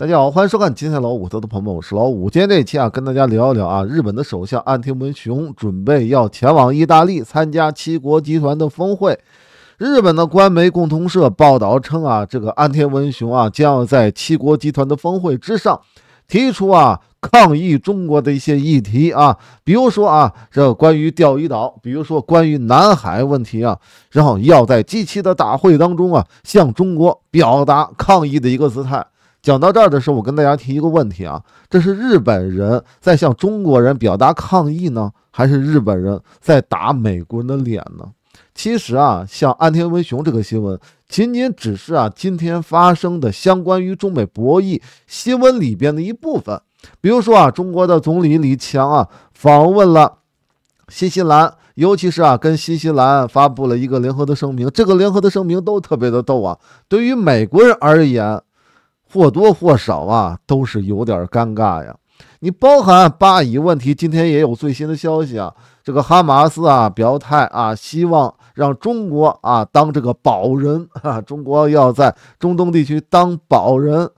大家好，欢迎收看《今天老五》，我的朋友们，我是老五。今天这一期啊，跟大家聊一聊啊，日本的首相岸田文雄准备要前往意大利参加七国集团的峰会。日本的官媒共同社报道称啊，这个岸田文雄啊，将要在七国集团的峰会之上提出啊，抗议中国的一些议题啊，比如说啊，这关于钓鱼岛，比如说关于南海问题啊，然后要在近期的大会当中啊，向中国表达抗议的一个姿态。讲到这儿的时候，我跟大家提一个问题啊：这是日本人在向中国人表达抗议呢，还是日本人在打美国人的脸呢？其实啊，像安天文雄这个新闻，仅仅只是啊今天发生的相关于中美博弈新闻里边的一部分。比如说啊，中国的总理李强啊访问了新西兰，尤其是啊跟新西兰发布了一个联合的声明，这个联合的声明都特别的逗啊。对于美国人而言，或多或少啊，都是有点尴尬呀。你包含巴以问题，今天也有最新的消息啊。这个哈马斯啊表态啊，希望让中国啊当这个保人，中国要在中东地区当保人。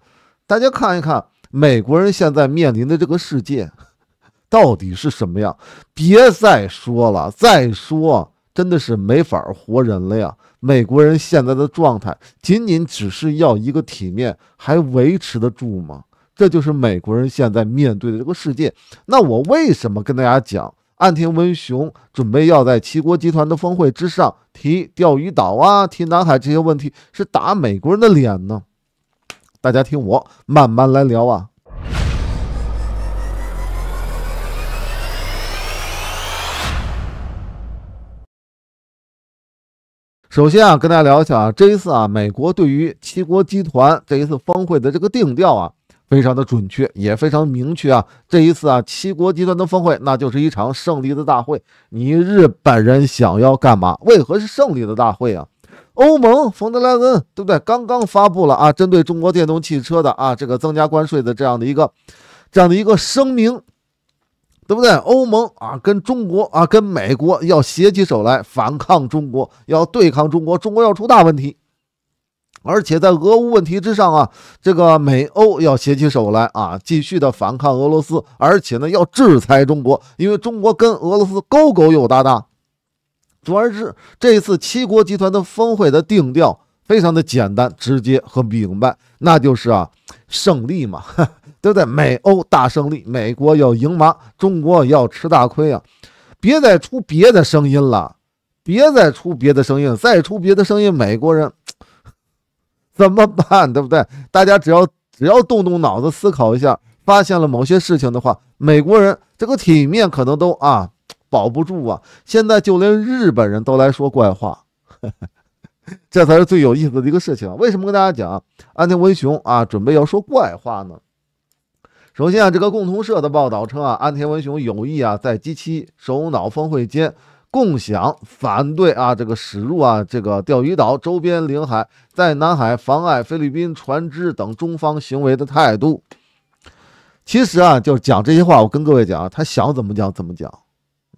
大家看一看，美国人现在面临的这个世界到底是什么样？别再说了，再说真的是没法活人了呀。美国人现在的状态，仅仅只是要一个体面，还维持得住吗？这就是美国人现在面对的这个世界。那我为什么跟大家讲，岸田文雄准备要在七国集团的峰会之上提钓鱼岛啊，提南海这些问题，是打美国人的脸呢？大家听我慢慢来聊啊。首先啊，跟大家聊一下啊，这一次啊，美国对于七国集团这一次峰会的这个定调啊，非常的准确，也非常明确啊。这一次啊，七国集团的峰会，那就是一场胜利的大会。你日本人想要干嘛？为何是胜利的大会啊？欧盟冯德莱恩对不对？刚刚发布了啊，针对中国电动汽车的啊，这个增加关税的这样的一个这样的一个声明。对不对？欧盟啊，跟中国啊，跟美国要携起手来反抗中国，要对抗中国，中国要出大问题。而且在俄乌问题之上啊，这个美欧要携起手来啊，继续的反抗俄罗斯，而且呢要制裁中国，因为中国跟俄罗斯勾勾又搭搭。总而言之，这次七国集团的峰会的定调非常的简单、直接和明白，那就是啊。胜利嘛，对不对？美欧大胜利，美国要赢麻，中国要吃大亏啊！别再出别的声音了，别再出别的声音，再出别的声音，美国人 怎么办？对不对？大家只要只要动动脑子思考一下，发现了某些事情的话，美国人这个体面可能都啊保不住啊！现在就连日本人都来说怪话。这才是最有意思的一个事情。为什么跟大家讲安田文雄啊，准备要说怪话呢？首先啊，这个共同社的报道称啊，安田文雄有意啊，在 g 七首脑峰会间共享反对啊这个驶入啊这个钓鱼岛周边领海，在南海妨碍菲律宾船只等中方行为的态度。其实啊，就是讲这些话，我跟各位讲啊，他想怎么讲怎么讲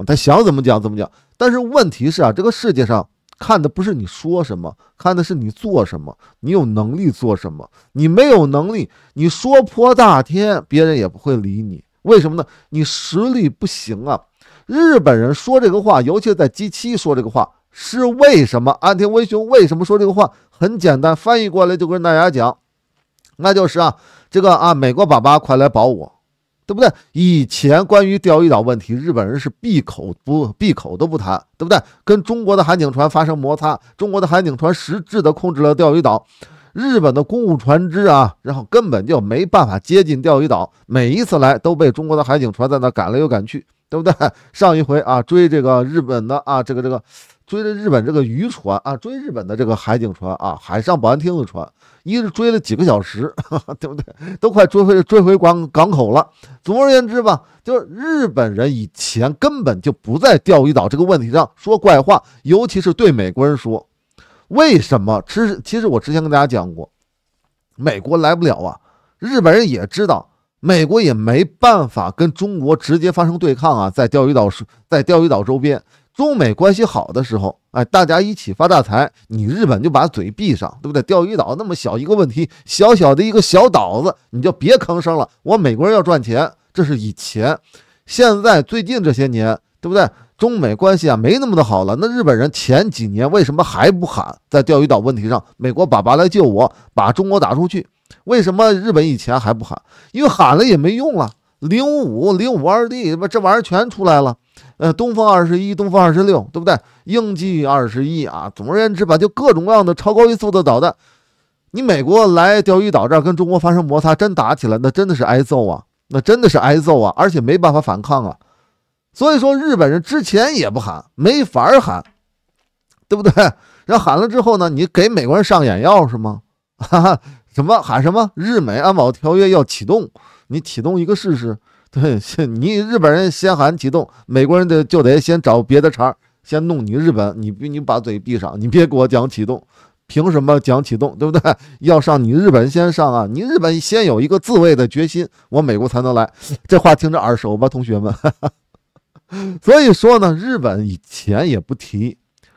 他想怎么讲怎么讲。但是问题是啊，这个世界上。看的不是你说什么，看的是你做什么。你有能力做什么，你没有能力，你说破大天，别人也不会理你。为什么呢？你实力不行啊。日本人说这个话，尤其在基七说这个话，是为什么？安田文雄为什么说这个话？很简单，翻译过来就跟大家讲，那就是啊，这个啊，美国爸爸快来保我。对不对？以前关于钓鱼岛问题，日本人是闭口不闭口都不谈，对不对？跟中国的海警船发生摩擦，中国的海警船实质的控制了钓鱼岛，日本的公务船只啊，然后根本就没办法接近钓鱼岛，每一次来都被中国的海警船在那赶来又赶去，对不对？上一回啊，追这个日本的啊，这个这个。追着日本这个渔船啊，追日本的这个海警船啊，海上保安厅的船，一直追了几个小时，对不对？都快追回追回港港口了。总而言之吧，就是日本人以前根本就不在钓鱼岛这个问题上说怪话，尤其是对美国人说。为什么？其实其实我之前跟大家讲过，美国来不了啊，日本人也知道，美国也没办法跟中国直接发生对抗啊，在钓鱼岛在钓鱼岛周边。中美关系好的时候，哎，大家一起发大财，你日本就把嘴闭上，对不对？钓鱼岛那么小一个问题，小小的一个小岛子，你就别吭声了。我美国人要赚钱，这是以前。现在最近这些年，对不对？中美关系啊，没那么的好了。那日本人前几年为什么还不喊，在钓鱼岛问题上，美国爸爸来救我，把中国打出去？为什么日本以前还不喊？因为喊了也没用了。零五五、零五二 D，这玩意儿全出来了。呃，东风二十一、东风二十六，对不对？鹰击二十一啊。总而言之吧，就各种各样的超高音速的导弹。你美国来钓鱼岛这儿跟中国发生摩擦，真打起来，那真的是挨揍啊，那真的是挨揍啊，而且没办法反抗啊。所以说，日本人之前也不喊，没法喊，对不对？然后喊了之后呢，你给美国人上眼药是吗？哈哈，什么喊什么？日美安保条约要启动，你启动一个试试。对，先你日本人先喊启动，美国人得就得先找别的茬，先弄你日本，你你把嘴闭上，你别给我讲启动，凭什么讲启动，对不对？要上你日本先上啊，你日本先有一个自卫的决心，我美国才能来。这话听着耳熟吧，同学们？所以说呢，日本以前也不提，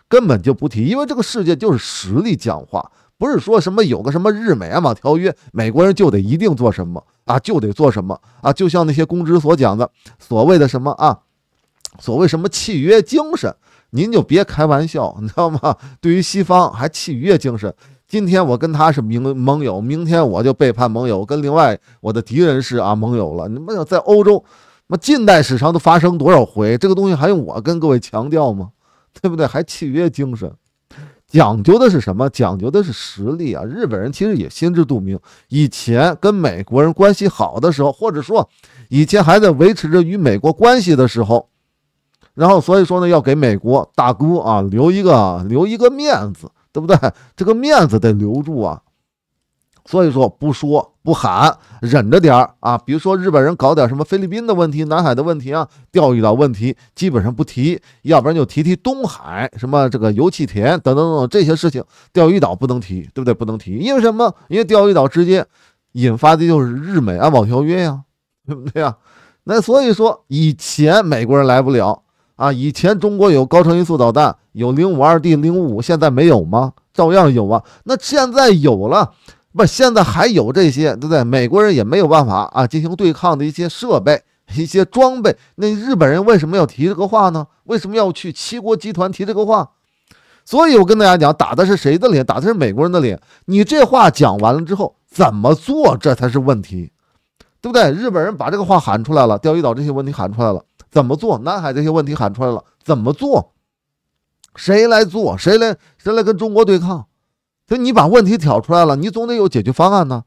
根本就不提，因为这个世界就是实力讲话。不是说什么有个什么日美安保条约，美国人就得一定做什么啊，就得做什么啊？就像那些公知所讲的所谓的什么啊，所谓什么契约精神，您就别开玩笑，你知道吗？对于西方还契约精神，今天我跟他是盟盟友，明天我就背叛盟友，跟另外我的敌人是啊盟友了。你们在欧洲，那近代史上都发生多少回？这个东西还用我跟各位强调吗？对不对？还契约精神。讲究的是什么？讲究的是实力啊！日本人其实也心知肚明，以前跟美国人关系好的时候，或者说以前还在维持着与美国关系的时候，然后所以说呢，要给美国大哥啊留一个留一个面子，对不对？这个面子得留住啊！所以说不说。不喊，忍着点儿啊！比如说日本人搞点什么菲律宾的问题、南海的问题啊，钓鱼岛问题，基本上不提，要不然就提提东海什么这个油气田等等等等这些事情。钓鱼岛不能提，对不对？不能提，因为什么？因为钓鱼岛直接引发的就是日美安保条约呀，对不对呀？那所以说以前美国人来不了啊，以前中国有高超音速导弹，有零五二 D、零五五，现在没有吗？照样有啊。那现在有了。不，现在还有这些，对不对？美国人也没有办法啊，进行对抗的一些设备、一些装备。那日本人为什么要提这个话呢？为什么要去七国集团提这个话？所以我跟大家讲，打的是谁的脸？打的是美国人的脸。你这话讲完了之后怎么做？这才是问题，对不对？日本人把这个话喊出来了，钓鱼岛这些问题喊出来了，怎么做？南海这些问题喊出来了，怎么做？谁来做？谁来？谁来跟中国对抗？所以你把问题挑出来了，你总得有解决方案呢，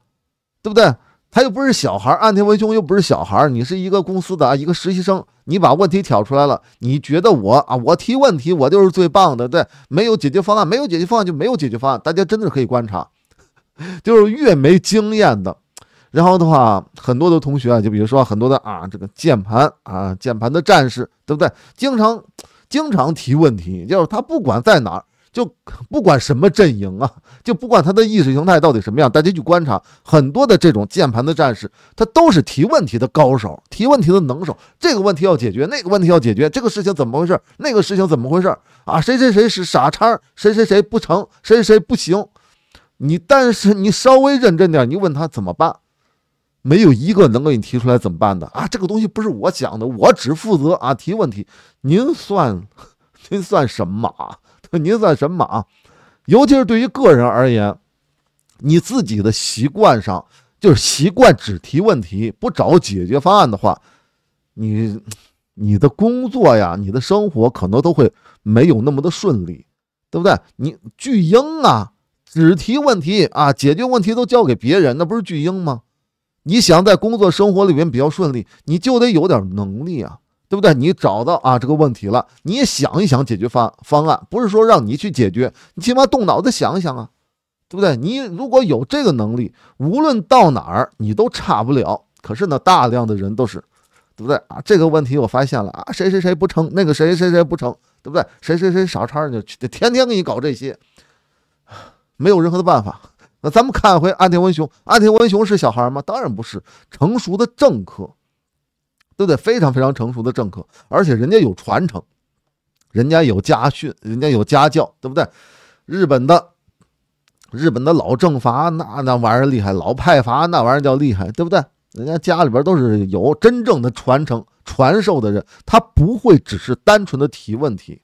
对不对？他又不是小孩，安天文雄又不是小孩，你是一个公司的啊一个实习生，你把问题挑出来了，你觉得我啊我提问题我就是最棒的，对？没有解决方案，没有解决方案就没有解决方案。大家真的是可以观察，就是越没经验的，然后的话，很多的同学啊，就比如说很多的啊这个键盘啊键盘的战士，对不对？经常经常提问题，就是他不管在哪儿。就不管什么阵营啊，就不管他的意识形态到底什么样，大家去观察很多的这种键盘的战士，他都是提问题的高手，提问题的能手。这个问题要解决，那个问题要解决，这个事情怎么回事？那个事情怎么回事？啊，谁谁谁是傻叉？谁谁谁不成？谁谁谁不行？你但是你稍微认真点，你问他怎么办？没有一个能给你提出来怎么办的啊！这个东西不是我想的，我只负责啊提问题。您算 您算什么啊？您算什么啊？尤其是对于个人而言，你自己的习惯上就是习惯只提问题，不找解决方案的话，你你的工作呀，你的生活可能都会没有那么的顺利，对不对？你巨婴啊，只提问题啊，解决问题都交给别人，那不是巨婴吗？你想在工作生活里面比较顺利，你就得有点能力啊。对不对？你找到啊这个问题了，你也想一想解决方方案，不是说让你去解决，你起码动脑子想想啊，对不对？你如果有这个能力，无论到哪儿你都差不了。可是呢，大量的人都是，对不对啊？这个问题我发现了啊，谁谁谁不成，那个谁谁谁不成，对不对？谁谁谁傻叉，就天天给你搞这些，没有任何的办法。那咱们看回安田文雄，安田文雄是小孩吗？当然不是，成熟的政客。都得非常非常成熟的政客，而且人家有传承，人家有家训，人家有家教，对不对？日本的日本的老政阀那那玩意儿厉害，老派阀那玩意儿叫厉害，对不对？人家家里边都是有真正的传承传授的人，他不会只是单纯的提问题。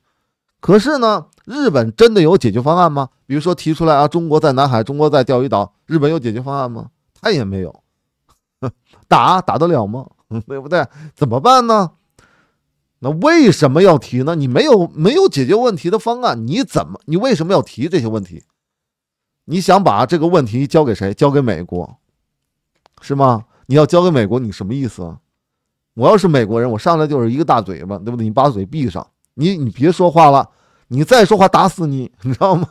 可是呢，日本真的有解决方案吗？比如说提出来啊，中国在南海，中国在钓鱼岛，日本有解决方案吗？他也没有，打打得了吗？嗯，对不对？怎么办呢？那为什么要提呢？你没有没有解决问题的方案，你怎么？你为什么要提这些问题？你想把这个问题交给谁？交给美国，是吗？你要交给美国，你什么意思？我要是美国人，我上来就是一个大嘴巴，对不对？你把嘴闭上，你你别说话了。你再说话打死你，你知道吗？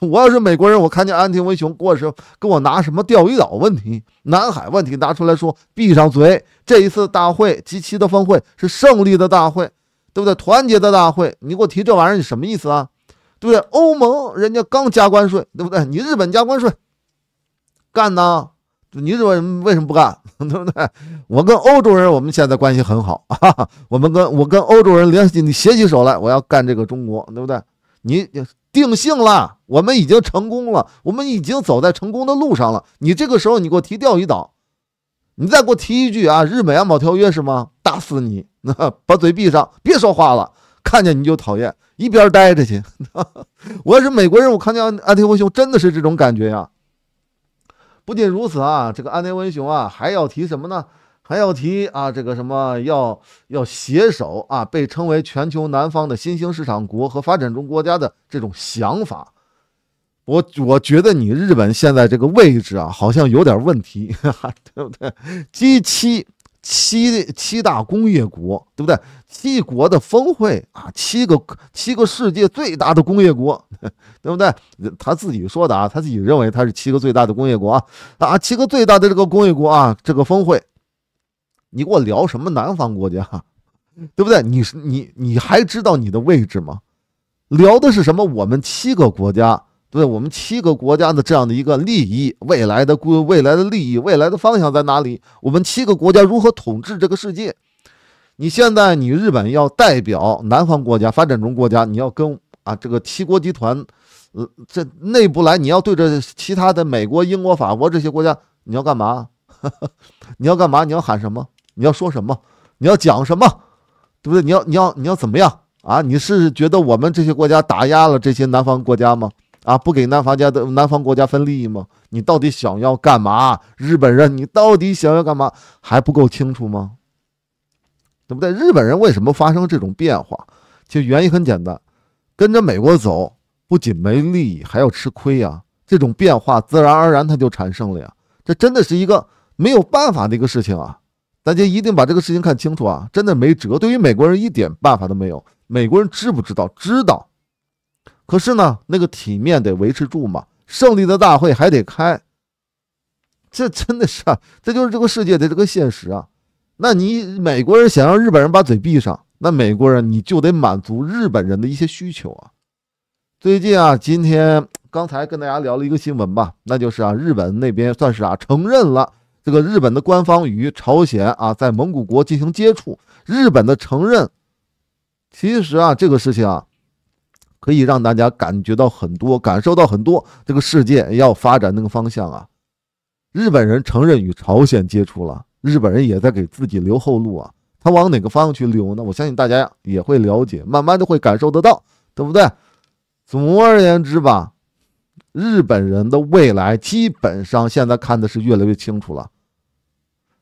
我要是美国人，我看见安迪文雄过时，跟我拿什么钓鱼岛问题、南海问题拿出来说，闭上嘴。这一次大会及其的峰会是胜利的大会，对不对？团结的大会，你给我提这玩意儿，你什么意思啊？对不对？欧盟人家刚加关税，对不对？你日本加关税，干呢？你怎么为什么不干？对不对？我跟欧洲人，我们现在关系很好啊。我们跟我跟欧洲人联系，你携起手来，我要干这个中国，对不对？你定性了，我们已经成功了，我们已经走在成功的路上了。你这个时候你给我提钓鱼岛，你再给我提一句啊，日本安保条约是吗？打死你！把嘴闭上，别说话了，看见你就讨厌，一边待着去。我要是美国人，我看见安安提翁兄真的是这种感觉呀。不仅如此啊，这个安尼文雄啊，还要提什么呢？还要提啊，这个什么要要携手啊，被称为全球南方的新兴市场国和发展中国家的这种想法。我我觉得你日本现在这个位置啊，好像有点问题，哈 哈对不对？G 七。七七大工业国，对不对？七国的峰会啊，七个七个世界最大的工业国，对不对？他自己说的啊，他自己认为他是七个最大的工业国啊，啊，七个最大的这个工业国啊，这个峰会，你给我聊什么南方国家，对不对？你是你你还知道你的位置吗？聊的是什么？我们七个国家。对我们七个国家的这样的一个利益，未来的规，未来的利益，未来的方向在哪里？我们七个国家如何统治这个世界？你现在，你日本要代表南方国家、发展中国家，你要跟啊这个七国集团，呃，这内部来，你要对着其他的美国、英国、法国这些国家，你要干嘛？你要干嘛？你要喊什么？你要说什么？你要讲什么？对不对？你要你要你要怎么样啊？你是觉得我们这些国家打压了这些南方国家吗？啊，不给南方家的南方国家分利益吗？你到底想要干嘛？日本人，你到底想要干嘛？还不够清楚吗？对不对？日本人为什么发生这种变化？其实原因很简单，跟着美国走不仅没利益，还要吃亏啊！这种变化自然而然它就产生了呀。这真的是一个没有办法的一个事情啊！大家一定把这个事情看清楚啊！真的没辙，对于美国人一点办法都没有。美国人知不知道？知道。可是呢，那个体面得维持住嘛，胜利的大会还得开。这真的是，这就是这个世界的这个现实啊。那你美国人想让日本人把嘴闭上，那美国人你就得满足日本人的一些需求啊。最近啊，今天刚才跟大家聊了一个新闻吧，那就是啊，日本那边算是啊承认了这个日本的官方与朝鲜啊在蒙古国进行接触。日本的承认，其实啊这个事情啊。可以让大家感觉到很多，感受到很多，这个世界要发展那个方向啊！日本人承认与朝鲜接触了，日本人也在给自己留后路啊！他往哪个方向去留呢？我相信大家也会了解，慢慢的会感受得到，对不对？总而言之吧，日本人的未来基本上现在看的是越来越清楚了。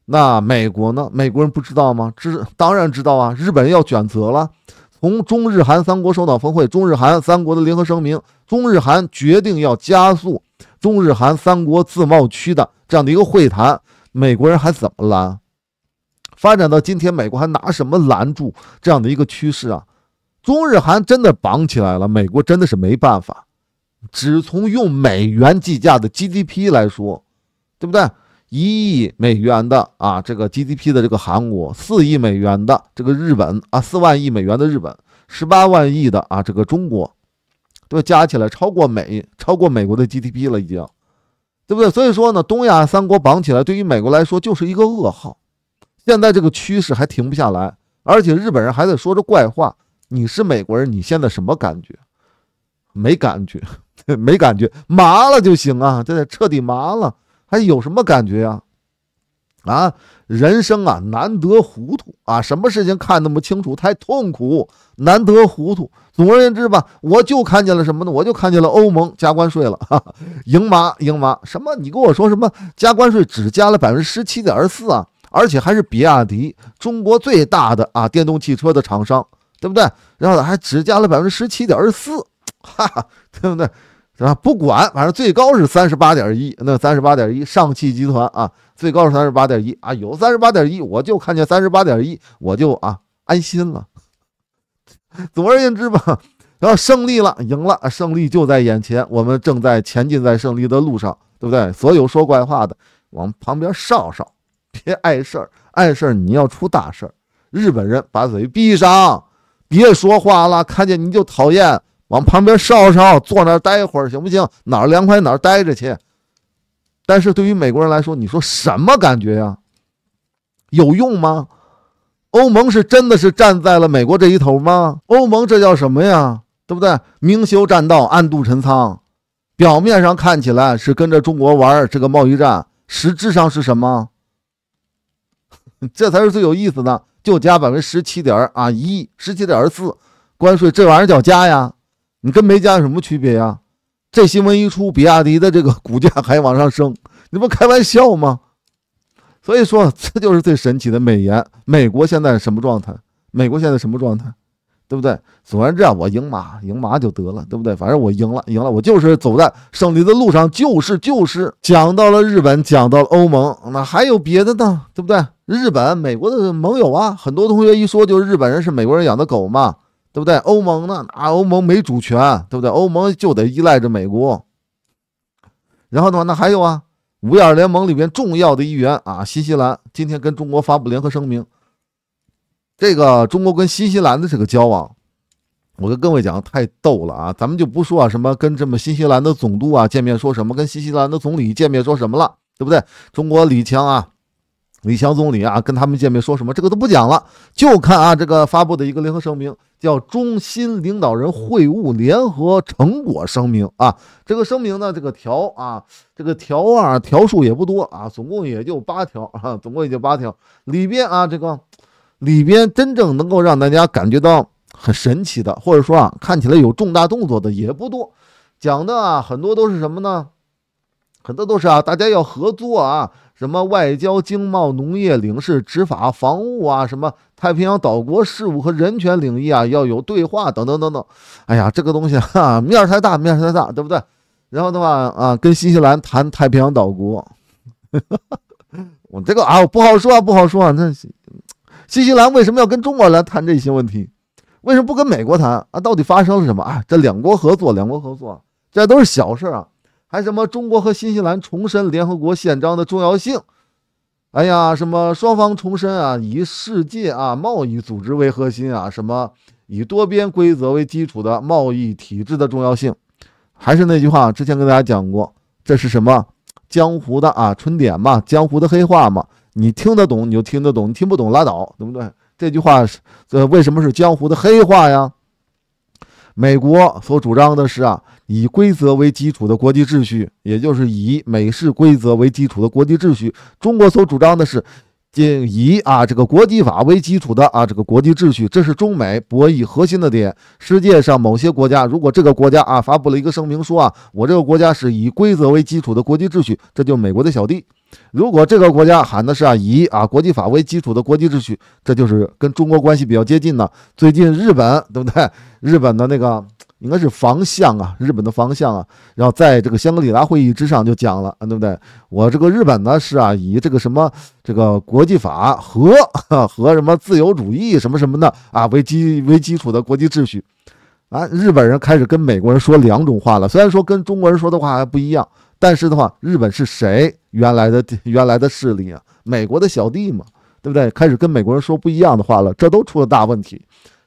那美国呢？美国人不知道吗？知当然知道啊！日本人要选择了。从中日韩三国首脑峰会，中日韩三国的联合声明，中日韩决定要加速中日韩三国自贸区的这样的一个会谈，美国人还怎么拦？发展到今天，美国还拿什么拦住这样的一个趋势啊？中日韩真的绑起来了，美国真的是没办法。只从用美元计价的 GDP 来说，对不对？一亿美元的啊，这个 GDP 的这个韩国，四亿美元的这个日本啊，四万亿美元的日本，十八万亿的啊，这个中国，对吧？加起来超过美，超过美国的 GDP 了，已经，对不对？所以说呢，东亚三国绑起来，对于美国来说就是一个噩耗。现在这个趋势还停不下来，而且日本人还在说着怪话：“你是美国人，你现在什么感觉？没感觉，没感觉，麻了就行啊，这得彻底麻了。”还有什么感觉呀？啊，人生啊，难得糊涂啊！什么事情看那么清楚太痛苦，难得糊涂。总而言之吧，我就看见了什么呢？我就看见了欧盟加关税了，哈、赢麻赢麻！什么？你跟我说什么？加关税只加了百分之十七点四啊，而且还是比亚迪，中国最大的啊电动汽车的厂商，对不对？然后还只加了百分之十七点四，哈哈，对不对？是吧？不管，反正最高是三十八点一，那三十八点一，上汽集团啊，最高是三十八点一啊，有三十八点一，我就看见三十八点一，我就啊安心了。总而言之吧，然后胜利了，赢了，胜利就在眼前，我们正在前进在胜利的路上，对不对？所有说怪话的，往旁边稍稍，别碍事儿，碍事儿你要出大事儿。日本人把嘴闭上，别说话了，看见你就讨厌。往旁边稍稍，坐那儿待一会儿，行不行？哪儿凉快哪儿待着去。但是，对于美国人来说，你说什么感觉呀？有用吗？欧盟是真的是站在了美国这一头吗？欧盟这叫什么呀？对不对？明修栈道，暗度陈仓。表面上看起来是跟着中国玩这个贸易战，实质上是什么？这才是最有意思的。就加百分之十七点啊一，十七点四关税，这玩意儿叫加呀。你跟没加有什么区别呀？这新闻一出，比亚迪的这个股价还往上升，你不开玩笑吗？所以说，这就是最神奇的美颜。美国现在什么状态？美国现在什么状态？对不对？总而之啊，我赢麻赢麻就得了，对不对？反正我赢了，赢了，我就是走在胜利的路上，就是就是。讲到了日本，讲到了欧盟，那还有别的呢？对不对？日本，美国的盟友啊。很多同学一说，就是日本人是美国人养的狗嘛。对不对？欧盟呢？啊，欧盟没主权，对不对？欧盟就得依赖着美国。然后的话，那还有啊，五眼联盟里面重要的一员啊，新西兰今天跟中国发布联合声明。这个中国跟新西兰的这个交往，我跟各位讲，太逗了啊！咱们就不说啊，什么跟这么新西兰的总督啊见面说什么，跟新西兰的总理见面说什么了，对不对？中国李强啊。李强总理啊，跟他们见面说什么，这个都不讲了，就看啊这个发布的一个联合声明，叫《中新领导人会晤联合成果声明》啊。这个声明呢，这个条啊，这个条啊，条数也不多啊，总共也就八条啊，总共也就八条。里边啊，这个里边真正能够让大家感觉到很神奇的，或者说啊，看起来有重大动作的也不多，讲的啊很多都是什么呢？很多都是啊，大家要合作啊。什么外交、经贸、农业、领事、执法、防务啊？什么太平洋岛国事务和人权领域啊？要有对话等等等等。哎呀，这个东西啊，面太大，面太大，对不对？然后的话啊，跟新西兰谈太平洋岛国，我这个啊，不好说啊，不好说啊。那新西兰为什么要跟中国来谈这些问题？为什么不跟美国谈啊？到底发生了什么啊？这两国合作，两国合作，这都是小事儿啊。还什么中国和新西兰重申联合国宪章的重要性？哎呀，什么双方重申啊，以世界啊贸易组织为核心啊，什么以多边规则为基础的贸易体制的重要性？还是那句话，之前跟大家讲过，这是什么江湖的啊春点嘛，江湖的黑话嘛，你听得懂你就听得懂，你听不懂拉倒，对不对？这句话是这为什么是江湖的黑话呀？美国所主张的是啊。以规则为基础的国际秩序，也就是以美式规则为基础的国际秩序。中国所主张的是，以啊这个国际法为基础的啊这个国际秩序，这是中美博弈核心的点。世界上某些国家，如果这个国家啊发布了一个声明说啊，我这个国家是以规则为基础的国际秩序，这就美国的小弟；如果这个国家喊的是啊以啊国际法为基础的国际秩序，这就是跟中国关系比较接近的。最近日本对不对？日本的那个。应该是方向啊，日本的方向啊，然后在这个香格里拉会议之上就讲了，啊，对不对？我这个日本呢是啊，以这个什么这个国际法和 和什么自由主义什么什么的啊为基为基础的国际秩序啊，日本人开始跟美国人说两种话了。虽然说跟中国人说的话还不一样，但是的话，日本是谁原来的原来的势力啊？美国的小弟嘛，对不对？开始跟美国人说不一样的话了，这都出了大问题。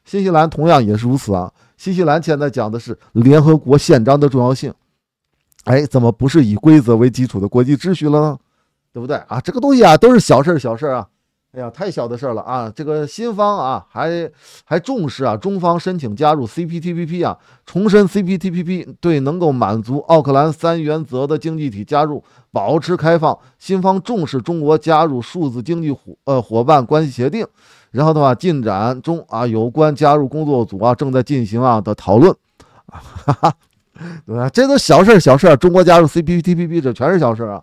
新西兰同样也是如此啊。新西兰现在讲的是联合国宪章的重要性，哎，怎么不是以规则为基础的国际秩序了呢？对不对啊？这个东西啊，都是小事，小事啊。哎呀，太小的事了啊！这个新方啊，还还重视啊，中方申请加入 CPTPP 啊，重申 CPTPP 对能够满足奥克兰三原则的经济体加入保持开放。新方重视中国加入数字经济伙呃伙伴关系协定。然后的话，进展中啊，有关加入工作组啊，正在进行啊的讨论，哈哈，对吧？这都小事，小事。中国加入 CPTPP 这全是小事啊。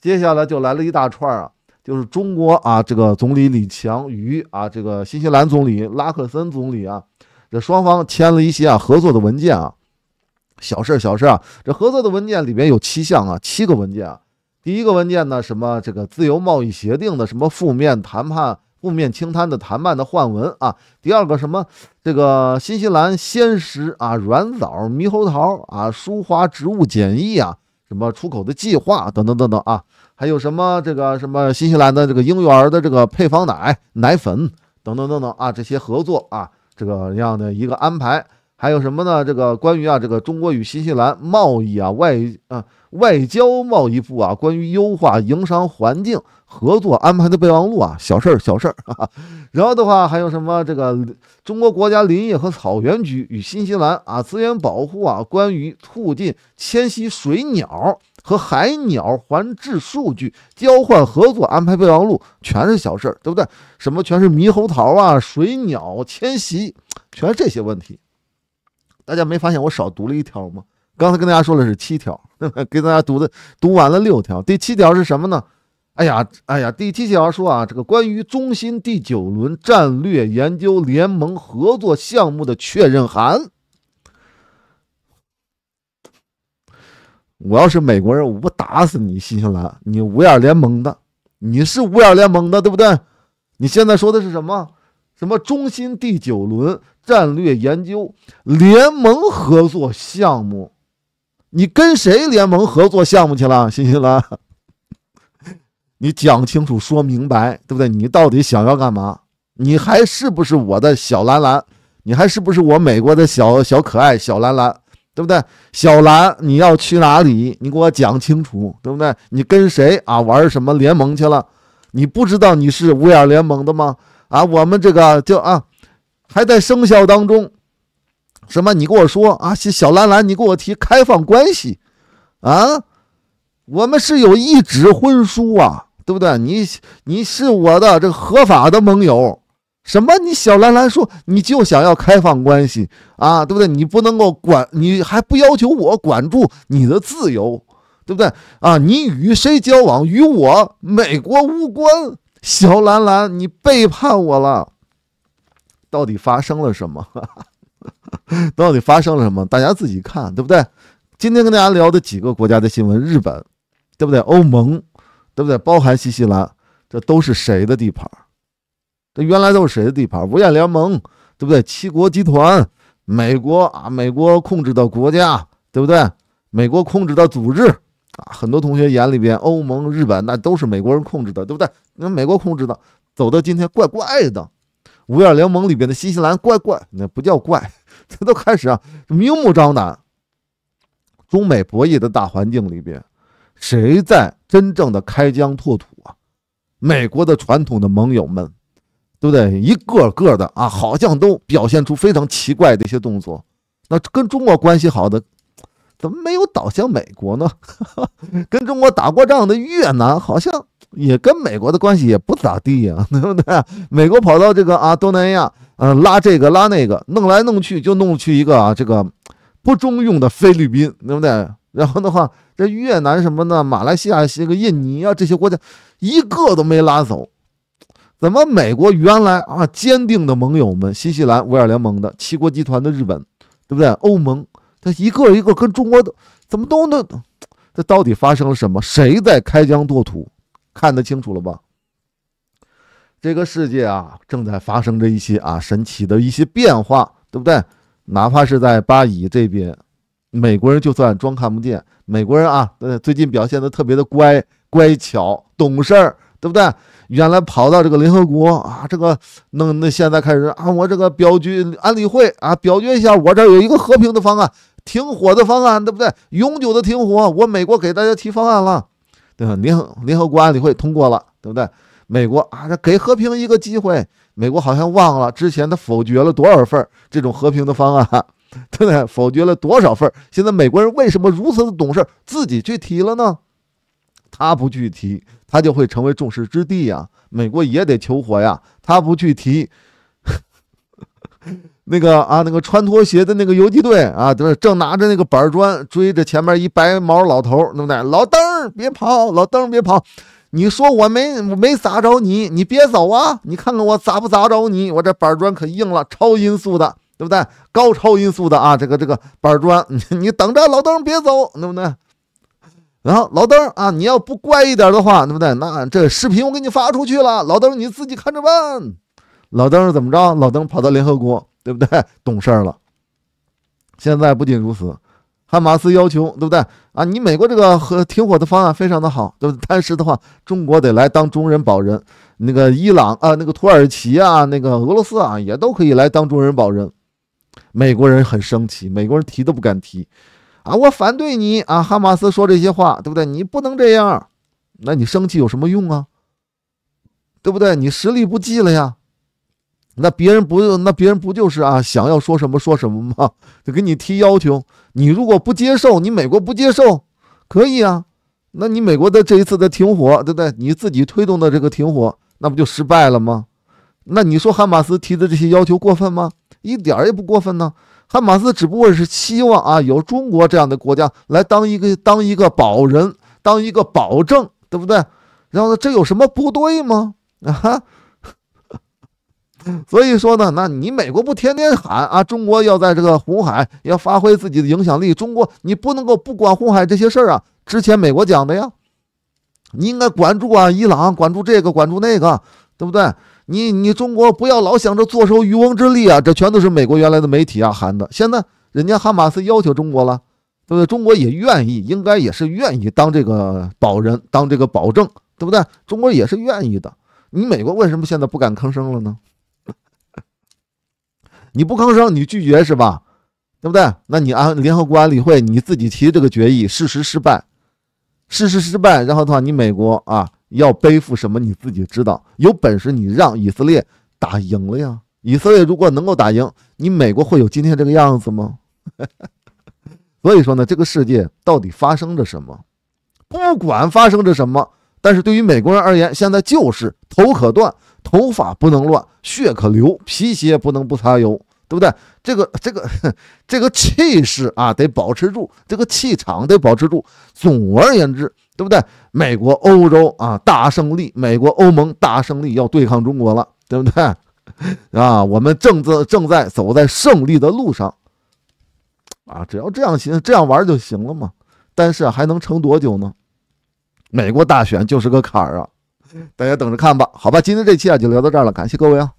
接下来就来了一大串啊，就是中国啊，这个总理李强与啊这个新西兰总理拉克森总理啊，这双方签了一些啊合作的文件啊。小事，小事啊。这合作的文件里面有七项啊，七个文件啊。第一个文件呢，什么这个自由贸易协定的什么负面谈判。负面清摊的谈判的换文啊，第二个什么这个新西兰鲜食啊，软枣猕猴桃啊，疏花植物检疫啊，什么出口的计划等等等等啊，还有什么这个什么新西兰的这个婴幼儿的这个配方奶奶粉等等等等啊，这些合作啊，这个样的一个安排，还有什么呢？这个关于啊这个中国与新西兰贸易啊外啊。外交贸易部啊，关于优化营商环境合作安排的备忘录啊，小事儿小事儿。然后的话，还有什么这个中国国家林业和草原局与新西兰啊，资源保护啊，关于促进迁徙水鸟和海鸟环质数据交换合作安排备忘录，全是小事儿，对不对？什么全是猕猴桃啊，水鸟迁徙，全是这些问题。大家没发现我少读了一条吗？刚才跟大家说的是七条，给大家读的读完了六条，第七条是什么呢？哎呀，哎呀，第七条说啊，这个关于中新第九轮战略研究联盟合作项目的确认函。我要是美国人，我不打死你，新西兰，你五眼联盟的，你是五眼联盟的，对不对？你现在说的是什么？什么中新第九轮战略研究联盟合作项目？你跟谁联盟合作项目去了，新西兰？你讲清楚、说明白，对不对？你到底想要干嘛？你还是不是我的小蓝蓝？你还是不是我美国的小小可爱小蓝蓝，对不对？小蓝，你要去哪里？你给我讲清楚，对不对？你跟谁啊玩什么联盟去了？你不知道你是五眼联盟的吗？啊，我们这个就啊还在生效当中。什么？你跟我说啊，小兰兰，你给我提开放关系，啊，我们是有一纸婚书啊，对不对？你你是我的这个合法的盟友。什么？你小兰兰说你就想要开放关系啊，对不对？你不能够管，你还不要求我管住你的自由，对不对？啊，你与谁交往与我美国无关。小兰兰，你背叛我了，到底发生了什么？到底发生了什么？大家自己看，对不对？今天跟大家聊的几个国家的新闻，日本，对不对？欧盟，对不对？包含新西兰，这都是谁的地盘？这原来都是谁的地盘？五眼联盟，对不对？七国集团，美国啊，美国控制的国家，对不对？美国控制的组织啊，很多同学眼里边，欧盟、日本那都是美国人控制的，对不对？那美国控制的，走到今天怪怪的。五眼联盟里边的新西兰怪怪，那不叫怪。这 都开始啊，明目张胆，中美博弈的大环境里边，谁在真正的开疆拓土啊？美国的传统的盟友们，对不对？一个个的啊，好像都表现出非常奇怪的一些动作。那跟中国关系好的，怎么没有倒向美国呢？跟中国打过仗的越南，好像。也跟美国的关系也不咋地呀，对不对？美国跑到这个啊东南亚，嗯，拉这个拉那个，弄来弄去就弄去一个啊这个不中用的菲律宾，对不对？然后的话，这越南什么的、马来西亚、这个印尼啊这些国家，一个都没拉走。怎么美国原来啊坚定的盟友们，新西兰、五眼联盟的七国集团的日本，对不对？欧盟，他一个一个跟中国的怎么都能？这到底发生了什么？谁在开疆拓土？看得清楚了吧？这个世界啊，正在发生着一些啊神奇的一些变化，对不对？哪怕是在巴以这边，美国人就算装看不见，美国人啊，对，最近表现的特别的乖乖巧、懂事儿，对不对？原来跑到这个联合国啊，这个弄那现在开始啊，我这个表决安理会啊，表决一下，我这有一个和平的方案、停火的方案，对不对？永久的停火，我美国给大家提方案了。对吧？联联合国安理会通过了，对不对？美国啊，这给和平一个机会。美国好像忘了之前他否决了多少份儿这种和平的方案，对不对？否决了多少份儿？现在美国人为什么如此的懂事，自己去提了呢？他不去提，他就会成为众矢之的呀。美国也得求活呀。他不去提。那个啊，那个穿拖鞋的那个游击队啊，对正拿着那个板砖追着前面一白毛老头，对不对？老邓别跑，老邓别跑，你说我没没砸着你，你别走啊！你看看我砸不砸着你？我这板砖可硬了，超音速的，对不对？高超音速的啊！这个这个板砖，你 你等着，老邓别走，对不对？然后老邓啊，你要不乖一点的话，对不对？那这视频我给你发出去了，老邓你自己看着办。老邓怎么着？老邓跑到联合国。对不对？懂事儿了。现在不仅如此，哈马斯要求，对不对啊？你美国这个和停火的方案非常的好，对不对？但是的话，中国得来当中人保人，那个伊朗啊，那个土耳其啊，那个俄罗斯啊，也都可以来当中人保人。美国人很生气，美国人提都不敢提，啊，我反对你啊！哈马斯说这些话，对不对？你不能这样，那你生气有什么用啊？对不对？你实力不济了呀。那别人不，那别人不就是啊，想要说什么说什么吗？就给你提要求，你如果不接受，你美国不接受，可以啊。那你美国的这一次的停火，对不对？你自己推动的这个停火，那不就失败了吗？那你说哈马斯提的这些要求过分吗？一点儿也不过分呢。哈马斯只不过是希望啊，有中国这样的国家来当一个当一个保人，当一个保证，对不对？然后呢，这有什么不对吗？啊哈。所以说呢，那你美国不天天喊啊，中国要在这个红海要发挥自己的影响力，中国你不能够不管红海这些事儿啊。之前美国讲的呀，你应该管住啊，伊朗管住这个管住那个，对不对？你你中国不要老想着坐收渔翁之利啊，这全都是美国原来的媒体啊喊的。现在人家哈马斯要求中国了，对不对？中国也愿意，应该也是愿意当这个保人，当这个保证，对不对？中国也是愿意的。你美国为什么现在不敢吭声了呢？你不吭声，你拒绝是吧？对不对？那你安联合国安理会你自己提这个决议，事实失败，事实失败，然后的话，你美国啊要背负什么你自己知道。有本事你让以色列打赢了呀！以色列如果能够打赢，你美国会有今天这个样子吗？所以说呢，这个世界到底发生着什么？不管发生着什么，但是对于美国人而言，现在就是头可断。头发不能乱，血可流，皮鞋不能不擦油，对不对？这个、这个、这个气势啊，得保持住，这个气场得保持住。总而言之，对不对？美国、欧洲啊，大胜利，美国、欧盟大胜利，要对抗中国了，对不对？啊，我们正在正在走在胜利的路上，啊，只要这样行，这样玩就行了嘛。但是还能撑多久呢？美国大选就是个坎儿啊。大家等着看吧，好吧，今天这期啊就聊到这儿了，感谢各位啊。